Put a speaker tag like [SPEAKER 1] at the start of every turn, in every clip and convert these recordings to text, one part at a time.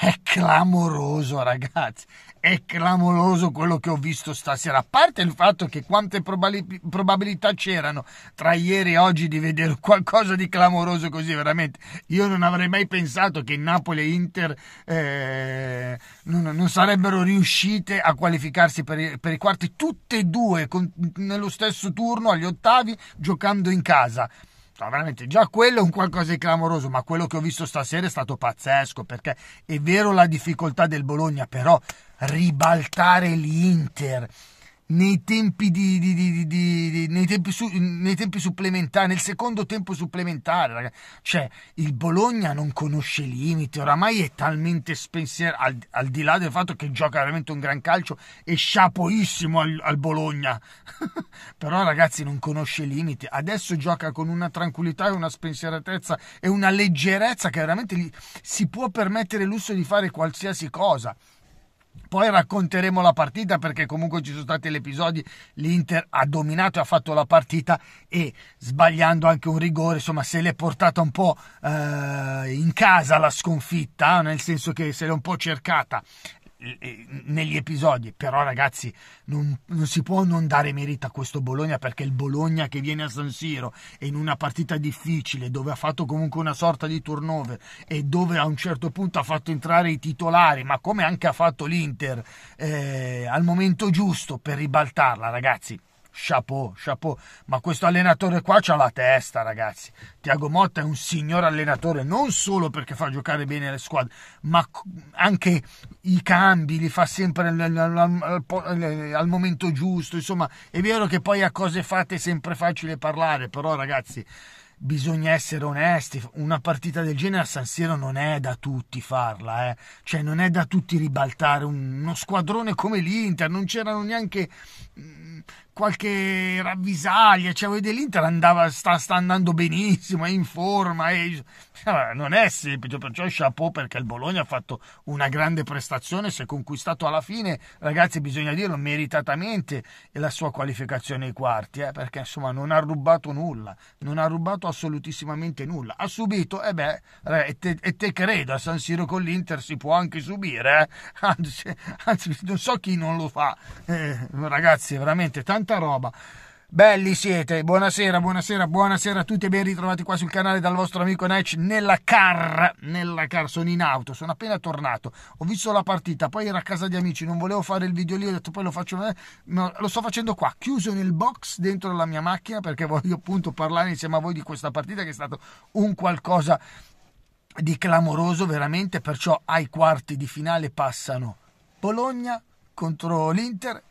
[SPEAKER 1] è clamoroso, ragazzi. È clamoroso quello che ho visto stasera. A parte il fatto che quante probab- probabilità c'erano tra ieri e oggi di vedere qualcosa di clamoroso così, veramente. Io non avrei mai pensato che Napoli e Inter eh, non, non, sarebbero riuscite a qualificarsi per i, per i quarti, tutte e due con, nello stesso turno agli ottavi, giocando in casa cioè, veramente già quello è un qualcosa di clamoroso, ma quello che ho visto stasera è stato pazzesco, perché è vero la difficoltà del Bologna, però ribaltare l'Inter nei tempi, di, di, di, nei, tempi su, nei tempi supplementari, nel secondo tempo supplementare, ragazzi. Cioè, il Bologna non conosce limiti, oramai è talmente spensierato, al, al, di là del fatto che gioca veramente un gran calcio è sciapoissimo al, al Bologna. Però, ragazzi, non conosce limiti. Adesso gioca con una tranquillità e una spensieratezza e una leggerezza che veramente gli, si può permettere il lusso di fare qualsiasi cosa. Poi racconteremo la partita perché comunque ci sono stati gli episodi, l'Inter ha dominato e ha fatto la partita e sbagliando anche un rigore, insomma se l'è portata un po' eh, in casa la sconfitta, nel senso che se l'è un po' cercata eh, negli episodi. Però, ragazzi, non, non, si può non dare merito a questo Bologna perché il Bologna che viene a San Siro e in una partita difficile dove ha fatto comunque una sorta di turnover e dove a un certo punto ha fatto entrare i titolari, ma come anche ha fatto l'Inter eh, al momento giusto per ribaltarla, ragazzi chapeau, chapeau. Ma questo allenatore qua ha la testa, ragazzi. Tiago Motta è un signor allenatore, non solo perché fa giocare bene le squadre, ma anche i cambi li fa sempre al, al, al, al momento giusto. Insomma, è vero che poi a cose fatte è sempre facile parlare, però, ragazzi bisogna essere onesti, una partita del genere a San Siro non è da tutti farla, eh. cioè non è da tutti ribaltare uno squadrone come l'Inter, non c'erano neanche mm, qualche ravvisaglia, cioè voi dell'Inter andava, sta, sta, andando benissimo, è in forma, è... Cioè, non è semplice, perciò chapeau perché il Bologna ha fatto una grande prestazione, si è conquistato alla fine, ragazzi bisogna dirlo, meritatamente la sua qualificazione ai quarti, eh, perché insomma non ha rubato nulla, non ha rubato assolutissimamente nulla, ha subito, eh beh, e te, e te credo, a San Siro con l'Inter si può anche subire, eh? anzi, anzi, non so chi non lo fa, eh, ragazzi veramente tanto tanta roba. Belli siete, buonasera, buonasera, buonasera a tutti e ben ritrovati qua sul canale dal vostro amico Natch nella car, nella car, sono in auto, sono appena tornato, ho visto la partita, poi era a casa di amici, non volevo fare il video lì, ho detto poi lo faccio, eh. no, lo sto facendo qua, chiuso nel box dentro la mia macchina perché voglio appunto parlare insieme a voi di questa partita che è stato un qualcosa di clamoroso veramente, perciò ai quarti di finale passano Bologna contro l'Inter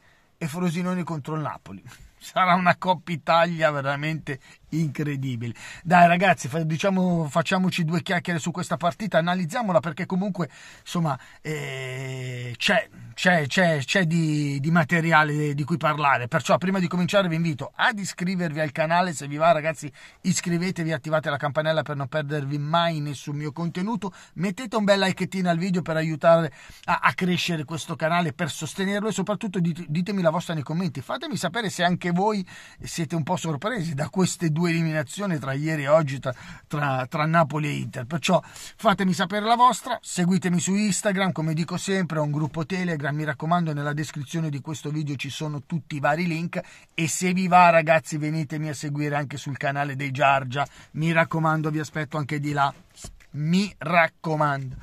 [SPEAKER 1] e Frosinone contro il Napoli. Sarà una Coppa Italia veramente incredibile. Dai ragazzi, diciamo, facciamoci due chiacchiere su questa partita, analizziamola perché comunque insomma eh, c'è c'è, c'è, c'è di, di, materiale di cui parlare. Perciò, prima di cominciare, vi invito ad iscrivervi al canale. Se vi va, ragazzi, iscrivetevi, attivate la campanella per non perdervi mai nessun mio contenuto. Mettete un bel like al video per aiutare a, a crescere questo canale, per sostenerlo e soprattutto dit, ditemi la vostra nei commenti. Fatemi sapere se anche voi siete un po' sorpresi da queste due eliminazioni tra ieri e oggi tra, tra, tra Napoli e Inter. Perciò fatemi sapere la vostra, seguitemi su Instagram, come dico sempre, ho un gruppo Telegram Instagram, mi raccomando nella descrizione di questo video ci sono tutti i vari link e se vi va ragazzi venitemi a seguire anche sul canale dei Giargia, mi raccomando vi aspetto anche di là, mi raccomando.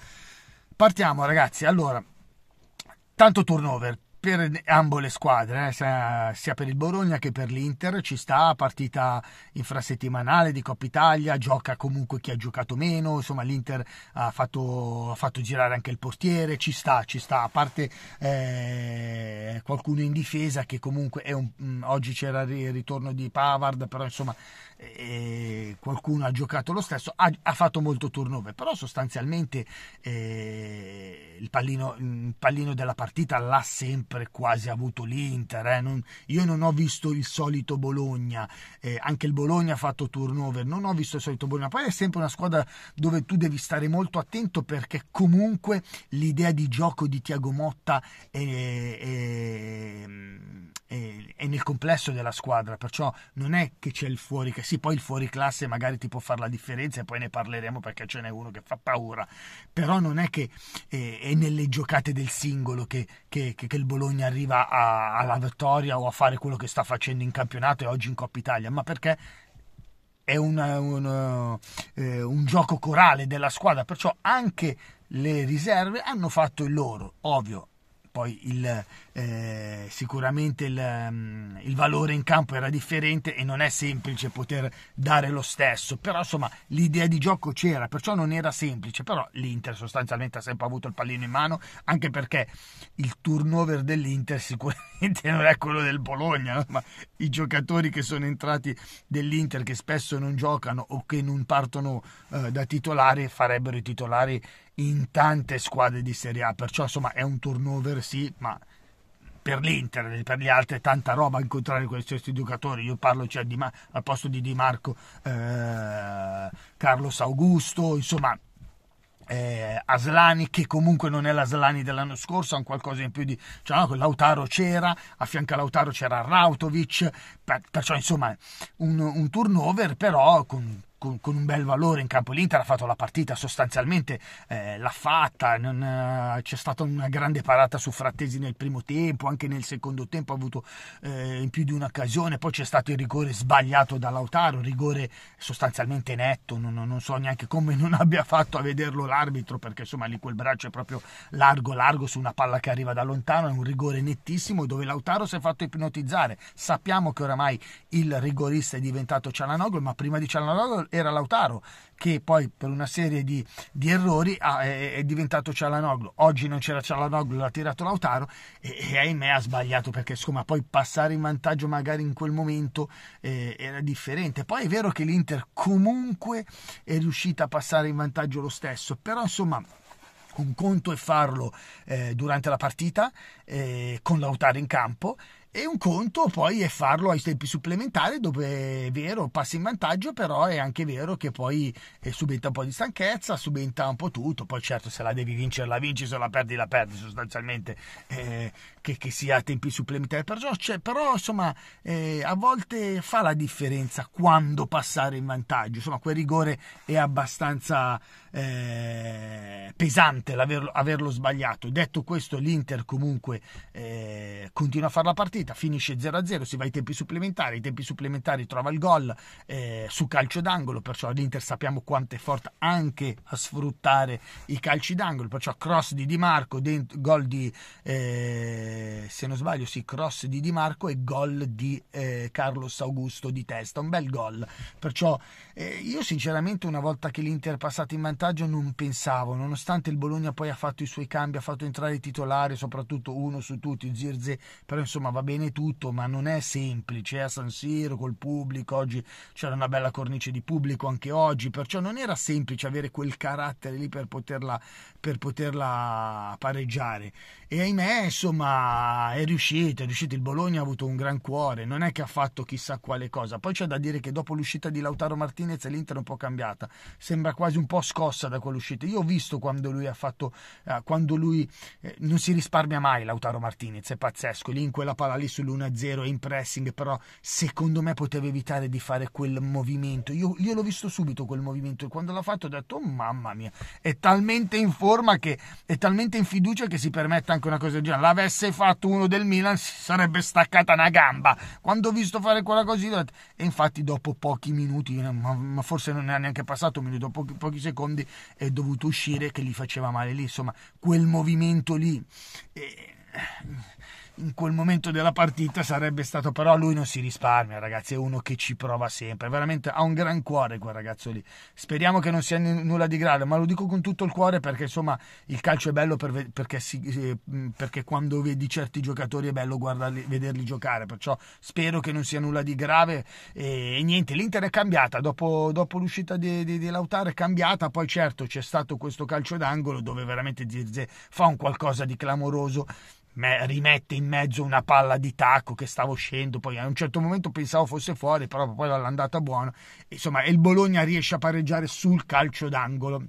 [SPEAKER 1] Partiamo ragazzi, allora, tanto turnover, per ambo le squadre, eh, sia per il Bologna che per l'Inter, ci sta, partita infrasettimanale di Coppa Italia, gioca comunque chi ha giocato meno, insomma l'Inter ha fatto, ha fatto girare anche il portiere, ci sta, ci sta, a parte eh, qualcuno in difesa che comunque un, mm, oggi c'era il ritorno di Pavard, però insomma... Eh, qualcuno ha giocato lo stesso, ha, ha fatto molto turnover, però sostanzialmente eh, il, pallino, il, pallino, della partita l'ha sempre quasi avuto l'Inter. Eh. Non, io non ho visto il solito Bologna, eh, anche il Bologna ha fatto turnover, non ho visto il solito Bologna. Poi è sempre una squadra dove tu devi stare molto attento perché comunque l'idea di gioco di Tiago Motta è, è, è, nel complesso della squadra, perciò non è che c'è il fuori, che sì, poi il fuori classe se magari ti può fare la differenza e poi ne parleremo perché ce n'è uno che fa paura, però non è che eh, è nelle giocate del singolo che, che, che, che il Bologna arriva a, alla vittoria o a fare quello che sta facendo in campionato e oggi in Coppa Italia, ma perché è una, una, eh, un gioco corale della squadra, perciò anche le riserve hanno fatto il loro, ovvio. Poi il, eh, sicuramente il, mm, il, valore in campo era differente e non è semplice poter dare lo stesso, però insomma l'idea di gioco c'era, perciò non era semplice, però l'Inter sostanzialmente ha sempre avuto il pallino in mano, anche perché il turnover dell'Inter sicuramente non è quello del Bologna, no? ma i giocatori che sono entrati dell'Inter che spesso non giocano o che non partono eh, da titolari farebbero i titolari in tante squadre di Serie A, perciò insomma è un turnover sì, ma per l'Inter, e per gli altri, è tanta roba incontrare questi giocatori. Io parlo cioè, di, al posto di Di Marco, eh, Carlos Augusto, insomma, eh, Aslani che comunque non è l'Aslani dell'anno scorso, ha un qualcosa in più di cioè, no, Lautaro c'era, a fianco a Lautaro c'era Rautovic, perciò insomma un, un turnover però con con, con, un bel valore in campo. L'Inter ha fatto la partita sostanzialmente, eh, l'ha fatta, non, eh, c'è stata una grande parata su Frattesi nel primo tempo, anche nel secondo tempo ha avuto eh, in più di un'occasione, poi c'è stato il rigore sbagliato da Lautaro, rigore sostanzialmente netto, non, non so neanche come non abbia fatto a vederlo l'arbitro perché insomma lì quel braccio è proprio largo largo su una palla che arriva da lontano, è un rigore nettissimo dove Lautaro si è fatto ipnotizzare. Sappiamo che oramai il rigorista è diventato Cialanoglu, ma prima di Cialanoglu era Lautaro che poi per una serie di, di errori ha, è, è, diventato Cialanoglu. Oggi non c'era Cialanoglu, l'ha tirato Lautaro e, e ahimè ha sbagliato perché insomma poi passare in vantaggio magari in quel momento eh, era differente. Poi è vero che l'Inter comunque è riuscita a passare in vantaggio lo stesso, però insomma un conto è farlo eh, durante la partita eh, con Lautaro in campo e un conto poi è farlo ai tempi supplementari, dove è vero, passa in vantaggio, però è anche vero che poi eh, subenta un po' di stanchezza, subenta un po' tutto. Poi, certo, se la devi vincere, la vinci, se la perdi, la perdi sostanzialmente, eh, che, che, sia a tempi supplementari. Però, cioè, però insomma, eh, a volte fa la differenza quando passare in vantaggio. Insomma, quel rigore è abbastanza eh, pesante averlo, averlo, sbagliato. Detto questo, l'Inter comunque eh, continua a fare la partita partita finisce 0-0, si va ai tempi supplementari, i tempi supplementari trova il gol eh, su calcio d'angolo, perciò l'Inter sappiamo quanto è forte anche a sfruttare i calci d'angolo, perciò cross di Di Marco, dentro, gol di, eh, se non sbaglio, sì, cross di Di Marco e gol di eh, Carlos Augusto di testa, un bel gol. Perciò eh, io sinceramente una volta che l'Inter è passata in vantaggio non pensavo, nonostante il Bologna poi ha fatto i suoi cambi, ha fatto entrare i titolari, soprattutto uno su tutti, Zirze, però insomma va bene tutto, ma non è semplice. Eh, a San Siro col pubblico, oggi c'era una bella cornice di pubblico anche oggi, perciò non era semplice avere quel carattere lì per poterla, per poterla pareggiare. E ahimè, insomma, è riuscito, è riuscito. Il Bologna ha avuto un gran cuore, non è che ha fatto chissà quale cosa. Poi c'è da dire che dopo l'uscita di Lautaro Martinez l'Inter è un po' cambiata, sembra quasi un po' scossa da quell'uscita. Io ho visto quando lui ha fatto, eh, quando lui eh, non si risparmia mai Lautaro Martinez, è pazzesco, lì in quella palla lì sull'1-0 in pressing, però secondo me poteva evitare di fare quel movimento. Io, io l'ho visto subito quel movimento e quando l'ha fatto ho detto oh, mamma mia, è talmente in forma che è talmente in fiducia che si permette anche una cosa del genere. L'avesse fatto uno del Milan si sarebbe staccata una gamba. Quando ho visto fare quella cosina e infatti dopo pochi minuti, ma, ma forse non è neanche passato un minuto, pochi, pochi secondi è dovuto uscire che gli faceva male lì, insomma, quel movimento lì. E... Eh, in quel momento della partita sarebbe stato però lui non si risparmia ragazzi è uno che ci prova sempre veramente ha un gran cuore quel ragazzo lì speriamo che non sia n- nulla di grave ma lo dico con tutto il cuore perché insomma il calcio è bello per, perché, si, eh, perché, quando vedi certi giocatori è bello guardarli, vederli giocare perciò spero che non sia nulla di grave e, e niente l'Inter è cambiata dopo, dopo l'uscita di, di, di, Lautaro è cambiata poi certo c'è stato questo calcio d'angolo dove veramente Zirze fa un qualcosa di clamoroso me rimette in mezzo una palla di tacco che stavo uscendo, poi a un certo momento pensavo fosse fuori, però poi l'andata buona. Insomma, il Bologna riesce a pareggiare sul calcio d'angolo.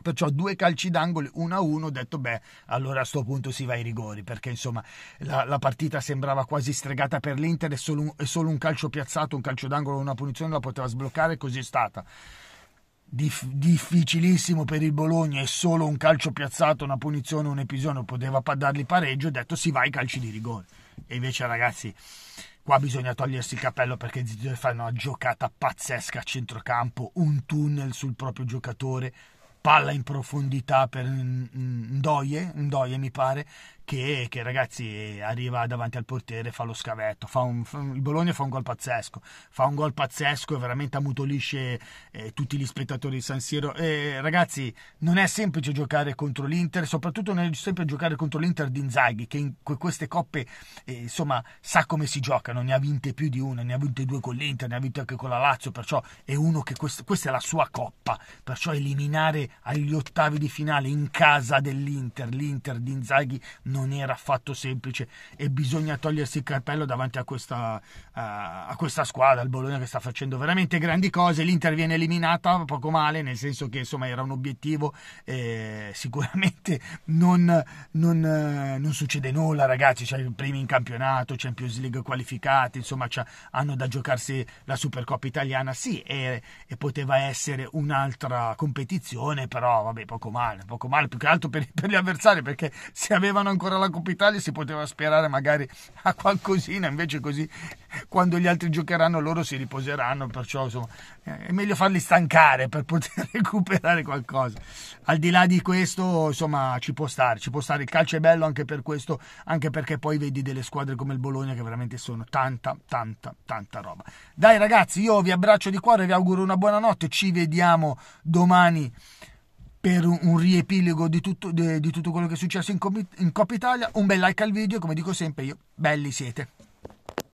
[SPEAKER 1] Perciò due calci d'angolo, 1-1, ho detto beh, allora a questo punto si va ai rigori, perché insomma la, la partita sembrava quasi stregata per l'Inter e solo un, e solo un calcio piazzato, un calcio d'angolo, una punizione la poteva sbloccare, così è stata dif- difficilissimo per il Bologna e solo un calcio piazzato, una punizione, un episodio poteva dargli pareggio, ho detto si va ai calci di rigore. E invece ragazzi, qua bisogna togliersi il cappello perché Zidane fa una giocata pazzesca a centrocampo, un tunnel sul proprio giocatore, palla in profondità per Ndoye, Ndoye mi pare, che, che, ragazzi arriva davanti al portiere, fa lo scavetto, fa un, fa un, il Bologna fa un gol pazzesco, fa un gol pazzesco e veramente ammutolisce eh, tutti gli spettatori di San Siro. Eh, ragazzi, non è semplice giocare contro l'Inter, soprattutto non è sempre giocare contro l'Inter di Inzaghi, che in queste coppe eh, insomma sa come si giocano, ne ha vinte più di una, ne ha vinte due con l'Inter, ne ha vinte anche con la Lazio, perciò è uno che quest- questa è la sua coppa, perciò eliminare agli ottavi di finale in casa dell'Inter, l'Inter di Inzaghi non non era affatto semplice e bisogna togliersi il cappello davanti a questa, a questa squadra, al Bologna che sta facendo veramente grandi cose, l'Inter viene eliminata poco male, nel senso che insomma era un obiettivo, eh, sicuramente non, non, non, succede nulla ragazzi, c'è cioè, i primi in campionato, Champions League qualificati, insomma hanno da giocarsi la Supercoppa italiana, sì, e, e poteva essere un'altra competizione, però vabbè poco male, poco male più che altro per, per gli avversari perché se avevano ancora ancora la Coppa Italia si poteva sperare magari a qualcosina, invece così quando gli altri giocheranno loro si riposeranno, perciò insomma, eh, è meglio farli stancare per poter recuperare qualcosa. Al di là di questo, insomma, ci può stare, ci può stare. Il calcio è bello anche per questo, anche perché poi vedi delle squadre come il Bologna che veramente sono tanta, tanta, tanta roba. Dai ragazzi, io vi abbraccio di cuore, vi auguro una buona notte, ci vediamo domani per un, riepilogo di tutto, di, di tutto quello che è successo in, in Coppa Italia, un bel like al video, come dico sempre io, belli siete.